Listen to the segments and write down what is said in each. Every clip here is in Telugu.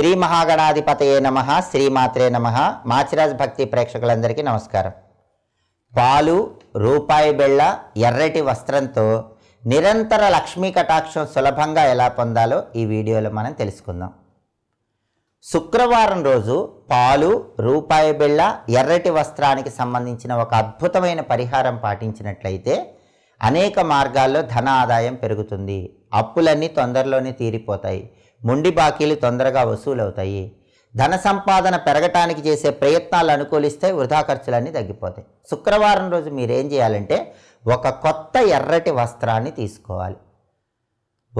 శ్రీ మహాగణాధిపతయే నమ శ్రీమాత్రే నమ మాచిరాజ్ భక్తి ప్రేక్షకులందరికీ నమస్కారం పాలు రూపాయి బెళ్ళ ఎర్రటి వస్త్రంతో నిరంతర లక్ష్మీ కటాక్షం సులభంగా ఎలా పొందాలో ఈ వీడియోలో మనం తెలుసుకుందాం శుక్రవారం రోజు పాలు రూపాయి బిళ్ళ ఎర్రటి వస్త్రానికి సంబంధించిన ఒక అద్భుతమైన పరిహారం పాటించినట్లయితే అనేక మార్గాల్లో ధన ఆదాయం పెరుగుతుంది అప్పులన్నీ తొందరలోనే తీరిపోతాయి మొండి బాకీలు తొందరగా వసూలవుతాయి ధన సంపాదన పెరగటానికి చేసే ప్రయత్నాలు అనుకూలిస్తే వృధా ఖర్చులన్నీ తగ్గిపోతాయి శుక్రవారం రోజు మీరేం చేయాలంటే ఒక కొత్త ఎర్రటి వస్త్రాన్ని తీసుకోవాలి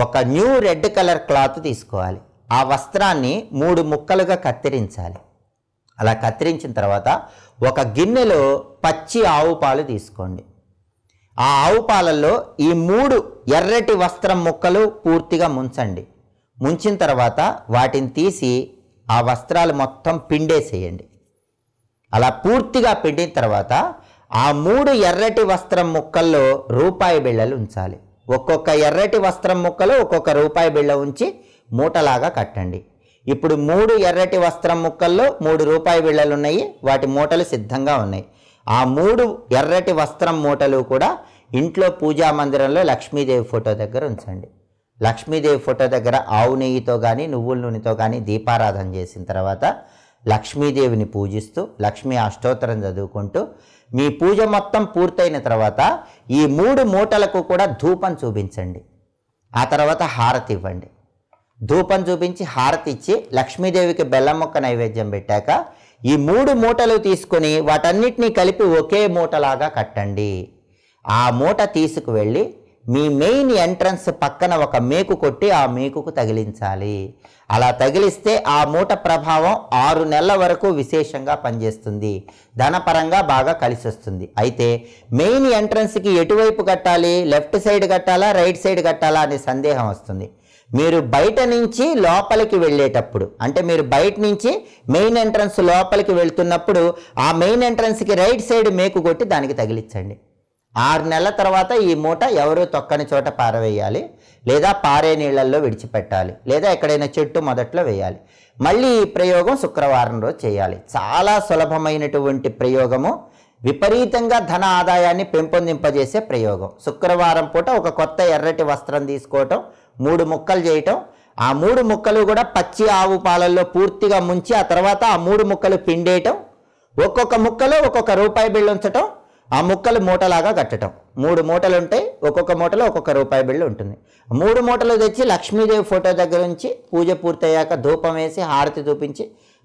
ఒక న్యూ రెడ్ కలర్ క్లాత్ తీసుకోవాలి ఆ వస్త్రాన్ని మూడు ముక్కలుగా కత్తిరించాలి అలా కత్తిరించిన తర్వాత ఒక గిన్నెలో పచ్చి ఆవు పాలు తీసుకోండి ఆ ఆవు పాలల్లో ఈ మూడు ఎర్రటి వస్త్రం ముక్కలు పూర్తిగా ముంచండి ముంచిన తర్వాత వాటిని తీసి ఆ వస్త్రాలు మొత్తం పిండేసేయండి అలా పూర్తిగా పిండిన తర్వాత ఆ మూడు ఎర్రటి వస్త్రం ముక్కల్లో రూపాయి బిళ్ళలు ఉంచాలి ఒక్కొక్క ఎర్రటి వస్త్రం ముక్కలు ఒక్కొక్క రూపాయి బిళ్ళ ఉంచి మూటలాగా కట్టండి ఇప్పుడు మూడు ఎర్రటి వస్త్రం ముక్కల్లో మూడు రూపాయి బిళ్ళలు ఉన్నాయి వాటి మూటలు సిద్ధంగా ఉన్నాయి ఆ మూడు ఎర్రటి వస్త్రం మూటలు కూడా ఇంట్లో పూజా మందిరంలో లక్ష్మీదేవి ఫోటో దగ్గర ఉంచండి లక్ష్మీదేవి ఫోటో దగ్గర ఆవు నెయ్యితో కానీ నువ్వుల నూనెతో కానీ దీపారాధన చేసిన తర్వాత లక్ష్మీదేవిని పూజిస్తూ లక్ష్మీ అష్టోత్తరం చదువుకుంటూ మీ పూజ మొత్తం పూర్తయిన తర్వాత ఈ మూడు మూటలకు కూడా ధూపం చూపించండి ఆ తర్వాత హారతి ఇవ్వండి ధూపం చూపించి హారతి ఇచ్చి లక్ష్మీదేవికి బెల్లం మొక్క నైవేద్యం పెట్టాక ఈ మూడు మూటలు తీసుకుని వాటన్నిటినీ కలిపి ఒకే మూటలాగా కట్టండి ఆ మూట తీసుకువెళ్ళి మీ మెయిన్ ఎంట్రన్స్ పక్కన ఒక మేకు కొట్టి ఆ మేకుకు తగిలించాలి అలా తగిలిస్తే ఆ మూట ప్రభావం ఆరు నెలల వరకు విశేషంగా పనిచేస్తుంది ధనపరంగా బాగా కలిసి వస్తుంది అయితే మెయిన్ ఎంట్రన్స్కి ఎటువైపు కట్టాలి లెఫ్ట్ సైడ్ కట్టాలా రైట్ సైడ్ కట్టాలా అనే సందేహం వస్తుంది మీరు బయట నుంచి లోపలికి వెళ్ళేటప్పుడు అంటే మీరు బయట నుంచి మెయిన్ ఎంట్రన్స్ లోపలికి వెళ్తున్నప్పుడు ఆ మెయిన్ ఎంట్రన్స్కి రైట్ సైడ్ మేకు కొట్టి దానికి తగిలించండి ఆరు నెలల తర్వాత ఈ మూట ఎవరు తొక్కని చోట పారవేయాలి లేదా పారే నీళ్ళల్లో విడిచిపెట్టాలి లేదా ఎక్కడైనా చెట్టు మొదట్లో వేయాలి మళ్ళీ ఈ ప్రయోగం శుక్రవారం రోజు చేయాలి చాలా సులభమైనటువంటి ప్రయోగము విపరీతంగా ధన ఆదాయాన్ని పెంపొందింపజేసే ప్రయోగం శుక్రవారం పూట ఒక కొత్త ఎర్రటి వస్త్రం తీసుకోవటం మూడు ముక్కలు చేయటం ఆ మూడు ముక్కలు కూడా పచ్చి ఆవు పాలల్లో పూర్తిగా ముంచి ఆ తర్వాత ఆ మూడు ముక్కలు పిండేయటం ఒక్కొక్క ముక్కలో ఒక్కొక్క రూపాయి ఉంచటం ఆ ముక్కలు మూటలాగా కట్టడం మూడు మూటలు ఉంటాయి ఒక్కొక్క మూటలో ఒక్కొక్క రూపాయి బిళ్ళు ఉంటుంది మూడు మూటలు తెచ్చి లక్ష్మీదేవి ఫోటో దగ్గర నుంచి పూజ పూర్తయ్యాక ధూపం వేసి హారతి చూపించి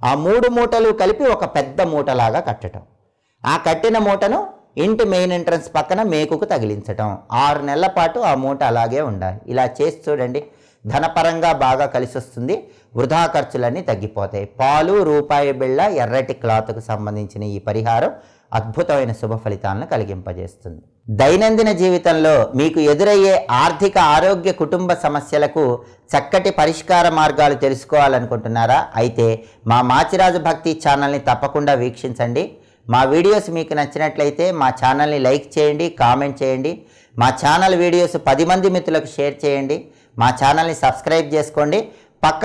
ఆ మూడు మూటలు కలిపి ఒక పెద్ద మూటలాగా కట్టడం ఆ కట్టిన మూటను ఇంటి మెయిన్ ఎంట్రన్స్ పక్కన మేకుకు తగిలించడం ఆరు నెలల పాటు ఆ మూట అలాగే ఉండాలి ఇలా చేసి చూడండి ధనపరంగా బాగా కలిసి వస్తుంది వృధా ఖర్చులన్నీ తగ్గిపోతాయి పాలు రూపాయి బిళ్ళ ఎర్రటి క్లాత్కు సంబంధించిన ఈ పరిహారం అద్భుతమైన శుభ ఫలితాలను కలిగింపజేస్తుంది దైనందిన జీవితంలో మీకు ఎదురయ్యే ఆర్థిక ఆరోగ్య కుటుంబ సమస్యలకు చక్కటి పరిష్కార మార్గాలు తెలుసుకోవాలనుకుంటున్నారా అయితే మా మాచిరాజు భక్తి ఛానల్ని తప్పకుండా వీక్షించండి మా వీడియోస్ మీకు నచ్చినట్లయితే మా ఛానల్ని లైక్ చేయండి కామెంట్ చేయండి మా ఛానల్ వీడియోస్ పది మంది మిత్రులకు షేర్ చేయండి మా ఛానల్ని సబ్స్క్రైబ్ చేసుకోండి పక్కన